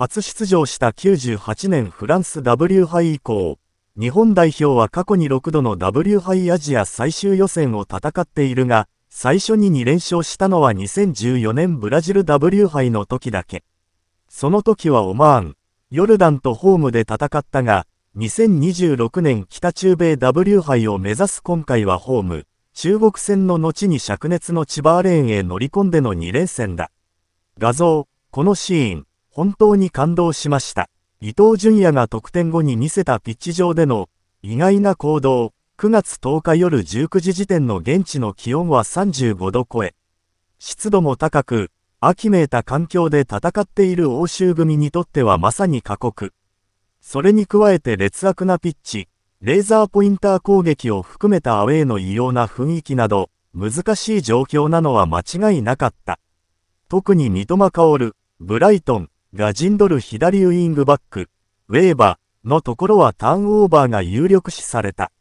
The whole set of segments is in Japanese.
初出場した98年フランス W 杯以降、日本代表は過去に6度の W 杯アジア最終予選を戦っているが、最初に2連勝したのは2014年ブラジル W 杯の時だけ。その時はオマーン、ヨルダンとホームで戦ったが、2026年北中米 W 杯を目指す今回はホーム、中国戦の後に灼熱の千葉アレーンへ乗り込んでの2連戦だ。画像、このシーン。本当に感動しました。伊東純也が得点後に見せたピッチ上での意外な行動、9月10日夜19時時点の現地の気温は35度超え。湿度も高く、秋めいた環境で戦っている欧州組にとってはまさに過酷。それに加えて劣悪なピッチ、レーザーポインター攻撃を含めたアウェーの異様な雰囲気など、難しい状況なのは間違いなかった。特に三笘薫、ブライトン、ガジンドル左ウイングバック、ウェーバーのところはターンオーバーが有力視された。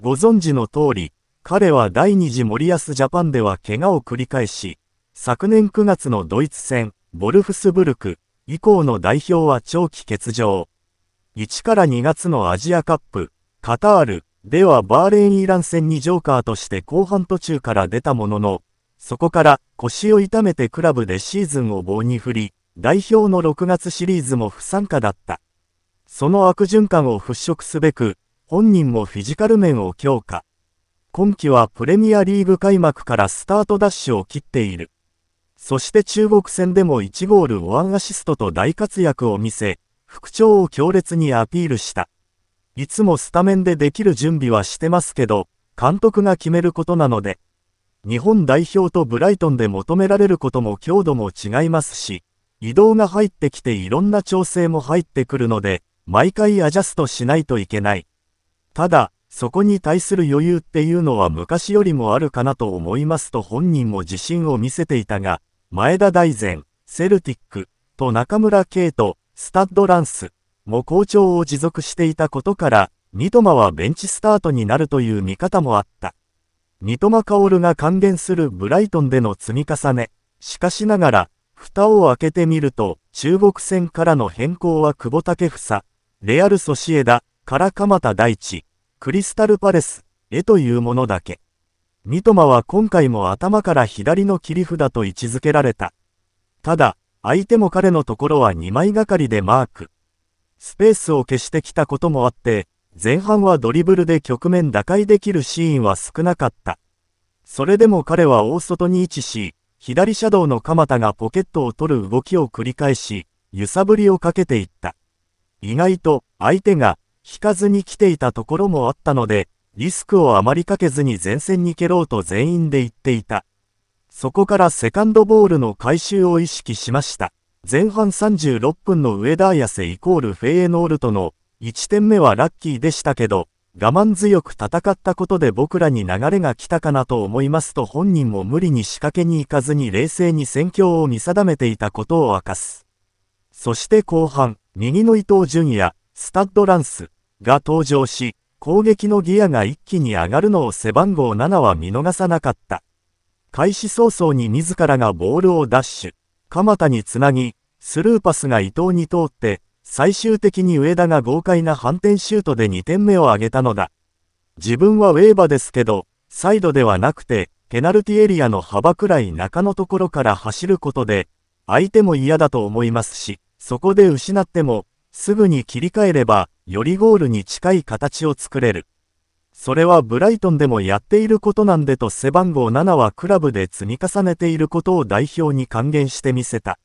ご存知の通り、彼は第二次森保ジャパンでは怪我を繰り返し、昨年9月のドイツ戦、ボルフスブルク以降の代表は長期欠場。1から2月のアジアカップ、カタールではバーレーンイラン戦にジョーカーとして後半途中から出たものの、そこから腰を痛めてクラブでシーズンを棒に振り、代表の6月シリーズも不参加だった。その悪循環を払拭すべく、本人もフィジカル面を強化。今季はプレミアリーグ開幕からスタートダッシュを切っている。そして中国戦でも1ゴール1アシストと大活躍を見せ、復調を強烈にアピールした。いつもスタメンでできる準備はしてますけど、監督が決めることなので、日本代表とブライトンで求められることも強度も違いますし、移動が入ってきていろんな調整も入ってくるので、毎回アジャストしないといけない。ただ、そこに対する余裕っていうのは昔よりもあるかなと思いますと本人も自信を見せていたが、前田大然、セルティック、と中村圭と、スタッドランス、も好調を持続していたことから、三笘はベンチスタートになるという見方もあった。三笘薫が還元するブライトンでの積み重ね、しかしながら、蓋を開けてみると、中国戦からの変更は久保建英、レアル・ソシエダ、から鎌田大地、クリスタル・パレス、へというものだけ。三笘は今回も頭から左の切り札と位置づけられた。ただ、相手も彼のところは2枚がかりでマーク。スペースを消してきたこともあって、前半はドリブルで局面打開できるシーンは少なかった。それでも彼は大外に位置し、左シャドウの鎌田がポケットを取る動きを繰り返し、揺さぶりをかけていった。意外と相手が引かずに来ていたところもあったので、リスクをあまりかけずに前線に蹴ろうと全員で言っていた。そこからセカンドボールの回収を意識しました。前半36分の上田綾瀬イコールフェイエノールとの1点目はラッキーでしたけど、我慢強く戦ったことで僕らに流れが来たかなと思いますと本人も無理に仕掛けに行かずに冷静に戦況を見定めていたことを明かす。そして後半、右の伊東純也、スタッドランスが登場し、攻撃のギアが一気に上がるのを背番号7は見逃さなかった。開始早々に自らがボールをダッシュ、鎌田につなぎ、スルーパスが伊藤に通って、最終的に上田が豪快な反転シュートで2点目を挙げたのだ。自分はウェーバですけど、サイドではなくて、ペナルティエリアの幅くらい中のところから走ることで、相手も嫌だと思いますし、そこで失っても、すぐに切り替えれば、よりゴールに近い形を作れる。それはブライトンでもやっていることなんでと背番号7はクラブで積み重ねていることを代表に還元してみせた。